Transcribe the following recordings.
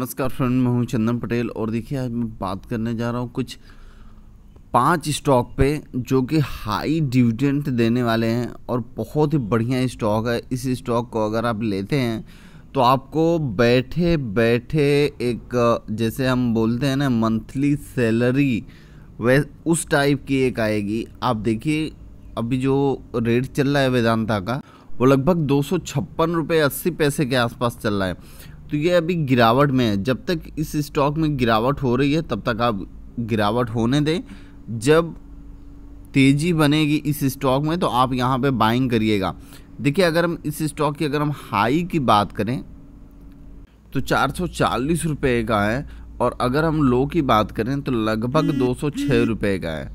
नमस्कार फ्रेंड मैं हूं चंदन पटेल और देखिए आज मैं बात करने जा रहा हूं कुछ पांच स्टॉक पे जो कि हाई डिविडेंट देने वाले हैं और बहुत ही बढ़िया स्टॉक है इस स्टॉक को अगर आप लेते हैं तो आपको बैठे बैठे एक जैसे हम बोलते हैं ना मंथली सैलरी वै उस टाइप की एक आएगी आप देखिए अभी जो रेट चल रहा है वेदांता का वो लगभग दो सौ छप्पन रुपये अस्सी पैसे के आसपास चल रहा है तो ये अभी गिरावट में है जब तक इस स्टॉक में गिरावट हो रही है तब तक आप गिरावट होने दें जब तेज़ी बनेगी इस स्टॉक में तो आप यहाँ पे बाइंग करिएगा देखिए अगर हम इस स्टॉक की अगर हम हाई की बात करें तो चार सौ चालीस रुपये का है और अगर हम लो की बात करें तो लगभग हम्म। दो सौ छः रुपये का है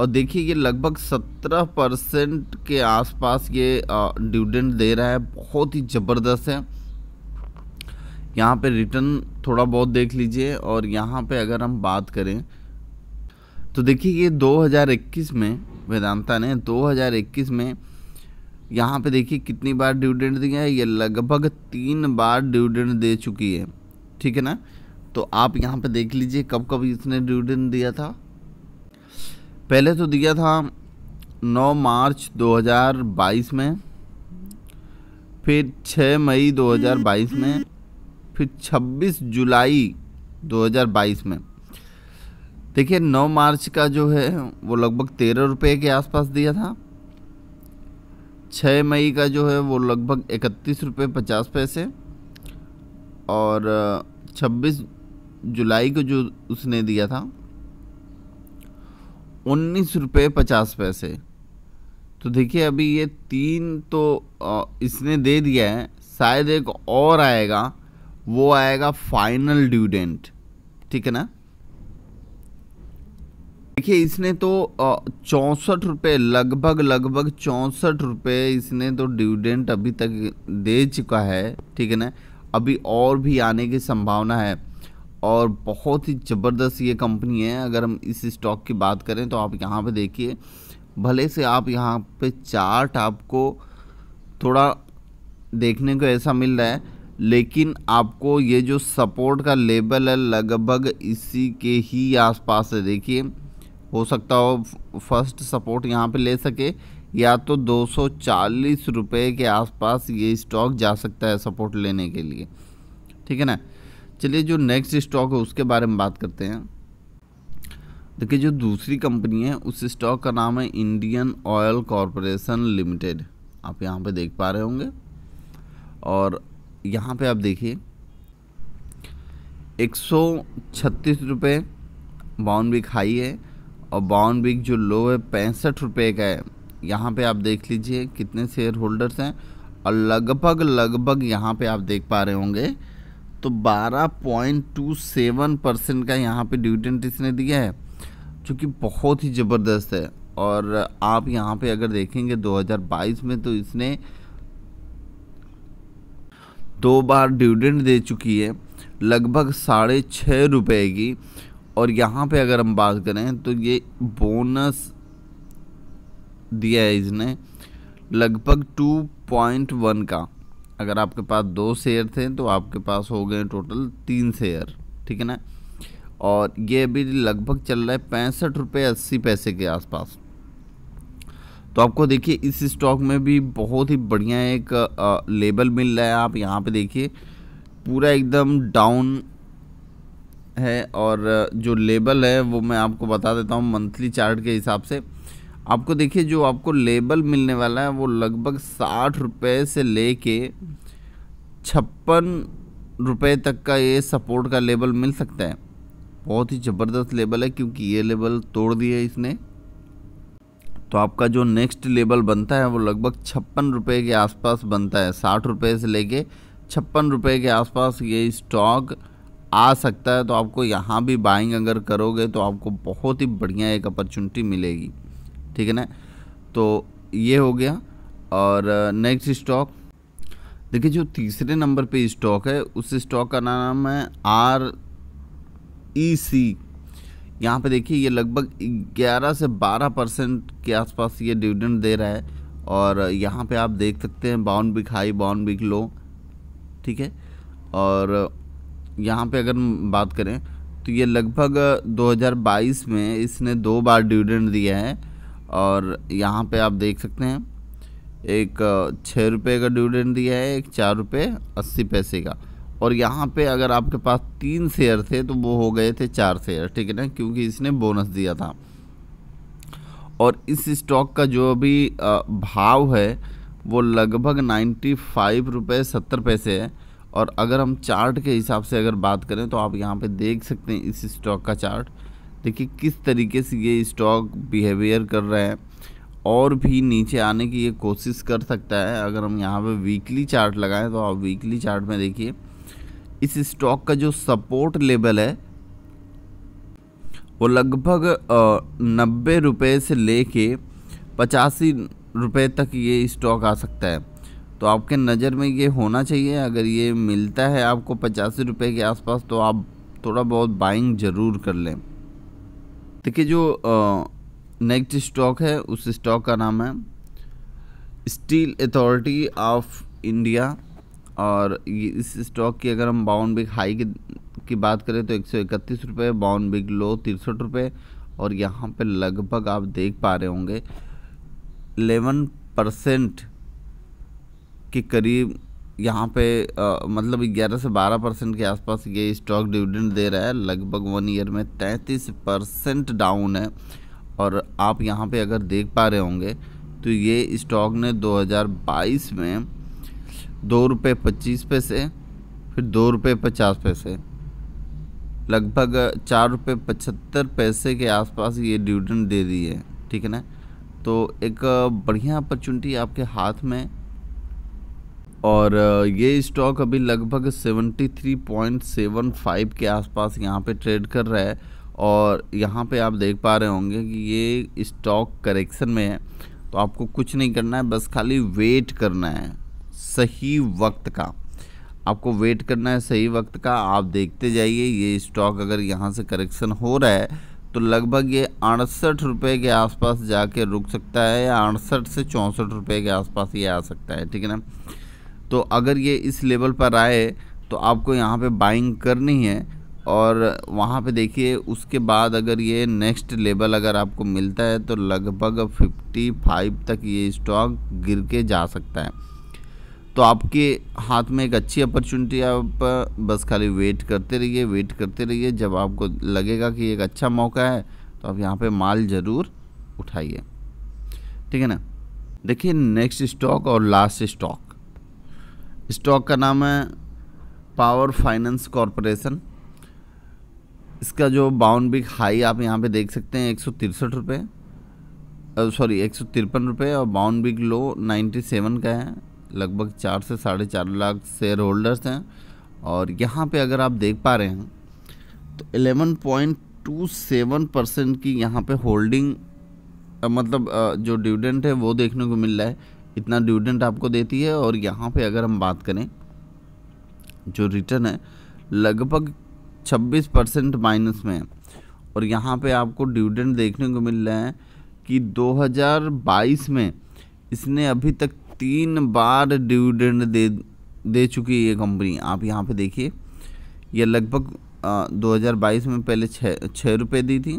और देखिए ये लगभग सत्रह परसेंट के आसपास ये डिविडेंड दे रहा है बहुत ही ज़बरदस्त है यहाँ पे रिटर्न थोड़ा बहुत देख लीजिए और यहाँ पे अगर हम बात करें तो देखिए ये 2021 में वेदांता ने 2021 में यहाँ पे देखिए कितनी बार डिविडेंड दिया है ये लगभग तीन बार डिविडेंड दे चुकी है ठीक है ना तो आप यहाँ पे देख लीजिए कब कब इसने डिविडेंड दिया था पहले तो दिया था 9 मार्च 2022 में फिर 6 मई 2022 में फिर 26 जुलाई 2022 में देखिए 9 मार्च का जो है वो लगभग तेरह रुपये के आसपास दिया था 6 मई का जो है वो लगभग इकतीस रुपये पचास पैसे और 26 जुलाई को जो उसने दिया था उन्नीस रुपये पचास पैसे तो देखिए अभी ये तीन तो इसने दे दिया है शायद एक और आएगा वो आएगा फाइनल ड्यूडेंट ठीक है ना देखिए इसने तो चौंसठ रुपये लगभग लगभग चौंसठ रुपये इसने तो डिविडेंट अभी तक दे चुका है ठीक है ना अभी और भी आने की संभावना है और बहुत ही ज़बरदस्त ये कंपनी है अगर हम इस स्टॉक की बात करें तो आप यहाँ पे देखिए भले से आप यहाँ पे चार्ट आपको थोड़ा देखने को ऐसा मिल रहा है लेकिन आपको ये जो सपोर्ट का लेवल है लगभग इसी के ही आसपास है देखिए हो सकता हो फर्स्ट सपोर्ट यहाँ पे ले सके या तो दो सौ के आसपास ये स्टॉक जा सकता है सपोर्ट लेने के लिए ठीक है ना चलिए जो नेक्स्ट स्टॉक है उसके बारे में बात करते हैं देखिए जो दूसरी कंपनी है उस स्टॉक का नाम है इंडियन ऑयल कॉरपोरेशन लिमिटेड आप यहाँ पे देख पा रहे होंगे और यहाँ पे आप देखिए एक सौ छत्तीस रुपये बिक हाई है और बाउंड बिक जो लो है पैंसठ रुपये का है यहाँ पे आप देख लीजिए कितने शेयर होल्डर्स हैं और लगभग लगभग यहाँ पे आप देख पा रहे होंगे तो 12.27 परसेंट का यहाँ पे डिविडेंट इसने दिया है जो कि बहुत ही ज़बरदस्त है और आप यहाँ पे अगर देखेंगे 2022 में तो इसने दो बार डिविडेंड दे चुकी है लगभग साढ़े छः रुपये की और यहाँ पे अगर हम बात करें तो ये बोनस दिया है इसने लगभग टू पॉइंट वन का अगर आपके पास दो शेयर थे तो आपके पास हो गए टोटल तीन शेयर ठीक है ना और ये अभी लगभग चल रहा है पैंसठ रुपये अस्सी पैसे के आसपास तो आपको देखिए इस स्टॉक में भी बहुत ही बढ़िया एक लेबल मिल रहा है आप यहाँ पे देखिए पूरा एकदम डाउन है और जो लेबल है वो मैं आपको बता देता हूँ मंथली चार्ट के हिसाब से आपको देखिए जो आपको लेबल मिलने वाला है वो लगभग साठ रुपये से ले कर छप्पन रुपये तक का ये सपोर्ट का लेबल मिल सकता है बहुत ही ज़बरदस्त लेबल है क्योंकि ये लेबल तोड़ दिया इसने तो आपका जो नेक्स्ट लेवल बनता है वो लगभग छप्पन रुपये के आसपास बनता है साठ रुपये से लेके छप्पन रुपये के आसपास ये स्टॉक आ सकता है तो आपको यहाँ भी बाइंग अगर करोगे तो आपको बहुत ही बढ़िया एक अपॉर्चुनिटी मिलेगी ठीक है ना तो ये हो गया और नेक्स्ट स्टॉक देखिए जो तीसरे नंबर पे स्टॉक है उस स्टॉक का नाम है आर ई सी यहाँ पे देखिए ये लगभग 11 से 12 परसेंट के आसपास ये डिविडेंड दे रहा है और यहाँ पे आप देख सकते हैं बाउंड बिक हाई बाउंड बिक लो ठीक है और यहाँ पे अगर बात करें तो ये लगभग 2022 में इसने दो बार डिविडेंड दिया है और यहाँ पे आप देख सकते हैं एक छः रुपये का डिविडेंड दिया है एक चार रुपये अस्सी पैसे का और यहाँ पे अगर आपके पास तीन शेयर थे तो वो हो गए थे चार शेयर ठीक है ना क्योंकि इसने बोनस दिया था और इस स्टॉक का जो अभी भाव है वो लगभग नाइन्टी फाइव रुपये सत्तर पैसे है और अगर हम चार्ट के हिसाब से अगर बात करें तो आप यहाँ पे देख सकते हैं इस स्टॉक का चार्ट देखिए किस तरीके से ये स्टॉक बिहेवियर कर रहे हैं और भी नीचे आने की ये कोशिश कर सकता है अगर हम यहाँ पे वीकली चार्ट लगाएं तो आप वीकली चार्ट में देखिए इस स्टॉक का जो सपोर्ट लेवल है वो लगभग नब्बे रुपये से ले कर पचासी रुपये तक ये स्टॉक आ सकता है तो आपके नज़र में ये होना चाहिए अगर ये मिलता है आपको पचासी रुपये के आसपास तो आप थोड़ा बहुत बाइंग ज़रूर कर लें देखिए जो नेक्स्ट स्टॉक है उस स्टॉक का नाम है स्टील अथॉरिटी ऑफ इंडिया और इस स्टॉक की अगर हम बाउंड बिग हाई की, की बात करें तो एक सौ इकतीस रुपये बाउंड बिग लो तिरसठ रुपये और यहाँ पे लगभग आप देख पा रहे होंगे एलेवन परसेंट के करीब यहाँ पे आ, मतलब ग्यारह से बारह परसेंट के आसपास ये स्टॉक डिविडेंड दे रहा है लगभग वन ईयर में तैंतीस परसेंट डाउन है और आप यहाँ पे अगर देख पा रहे होंगे तो ये स्टॉक ने 2022 में दो रुपये पच्चीस पैसे फिर दो रुपये पचास पैसे लगभग चार रुपये पचहत्तर पैसे के आसपास ये डिविडेंड दे दी है ठीक है ना तो एक बढ़िया अपॉर्चुनिटी आपके हाथ में और ये स्टॉक अभी लगभग 73.75 के आसपास यहाँ पे ट्रेड कर रहा है और यहाँ पे आप देख पा रहे होंगे कि ये स्टॉक करेक्शन में है तो आपको कुछ नहीं करना है बस खाली वेट करना है सही वक्त का आपको वेट करना है सही वक्त का आप देखते जाइए ये स्टॉक अगर यहाँ से करेक्शन हो रहा है तो लगभग ये अड़सठ रुपये के आसपास जाके रुक सकता है या अड़सठ से चौंसठ रुपये के आसपास ये आ सकता है ठीक है ना तो अगर ये इस लेवल पर आए तो आपको यहाँ पे बाइंग करनी है और वहाँ पे देखिए उसके बाद अगर ये नेक्स्ट लेवल अगर आपको मिलता है तो लगभग फिफ्टी तक ये स्टॉक गिर के जा सकता है तो आपके हाथ में एक अच्छी अपॉर्चुनिटी आप बस खाली वेट करते रहिए वेट करते रहिए जब आपको लगेगा कि एक अच्छा मौका है तो आप यहाँ पे माल ज़रूर उठाइए ठीक है ना देखिए नेक्स्ट स्टॉक और लास्ट स्टॉक स्टॉक का नाम है पावर फाइनेंस कॉरपोरेशन इसका जो बाउंड बिग हाई आप यहाँ पे देख सकते हैं एक सौ तिरसठ रुपये सॉरी एक सौ तिरपन रुपये और bound big low ninety seven का है लगभग चार से साढ़े चार लाख शेयर होल्डर्स हैं और यहाँ पे अगर आप देख पा रहे हैं तो 11.27 परसेंट की यहाँ पे होल्डिंग मतलब जो डिविडेंट है वो देखने को मिल रहा है इतना डिविडेंट आपको देती है और यहाँ पे अगर हम बात करें जो रिटर्न है लगभग 26 परसेंट माइनस में है और यहाँ पे आपको डिविडेंट देखने को मिल रहा है कि 2022 में इसने अभी तक तीन बार डिविडेंड दे दे चुकी है ये कंपनी आप यहाँ पे देखिए ये लगभग 2022 में पहले छः छः रुपये दी थी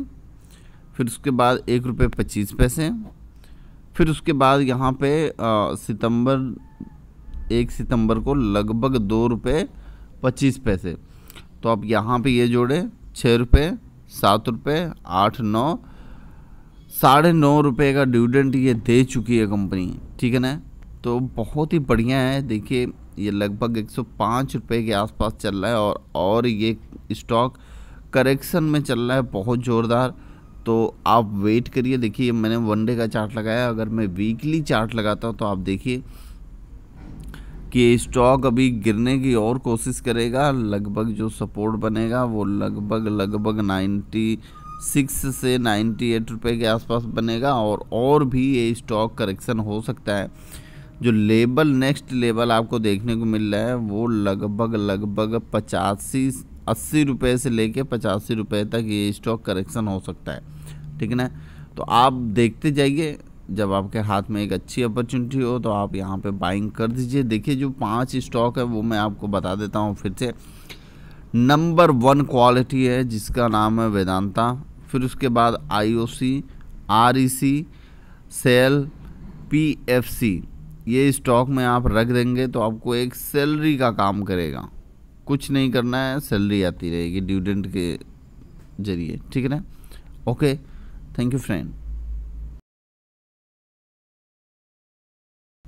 फिर उसके बाद एक रुपये पच्चीस पैसे फिर उसके बाद यहाँ पे आ, सितंबर एक सितंबर को लगभग दो रुपये पच्चीस पैसे तो आप यहाँ पे ये जोड़े छः रुपये सात रुपये आठ नौ साढ़े नौ रुपये का डिविडेंट ये दे चुकी है कंपनी ठीक है ना तो बहुत ही बढ़िया है देखिए ये लगभग 105 रुपए के आसपास चल रहा है और और ये स्टॉक करेक्शन में चल रहा है बहुत ज़ोरदार तो आप वेट करिए देखिए मैंने वन डे का चार्ट लगाया अगर मैं वीकली चार्ट लगाता हूँ तो आप देखिए कि स्टॉक अभी गिरने की और कोशिश करेगा लगभग जो सपोर्ट बनेगा वो लगभग लगभग नाइन्टी सिक्स से नाइन्टी एट रुपये के आसपास बनेगा और और भी ये स्टॉक करेक्शन हो सकता है जो लेबल नेक्स्ट लेवल आपको देखने को मिल रहा है वो लगभग लगभग पचासी अस्सी रुपये से लेके पचासी रुपये तक ये स्टॉक करेक्शन हो सकता है ठीक है ना तो आप देखते जाइए जब आपके हाथ में एक अच्छी अपॉर्चुनिटी हो तो आप यहाँ पे बाइंग कर दीजिए देखिए जो पांच स्टॉक है वो मैं आपको बता देता हूँ फिर से नंबर वन क्वालिटी है जिसका नाम है वेदांता फिर उसके बाद आईओसी आरईसी सेल पीएफसी ये स्टॉक में आप रख देंगे तो आपको एक सैलरी का काम करेगा कुछ नहीं करना है सैलरी आती रहेगी ड्यूडेंट के जरिए ठीक है ना ओके थैंक यू फ्रेंड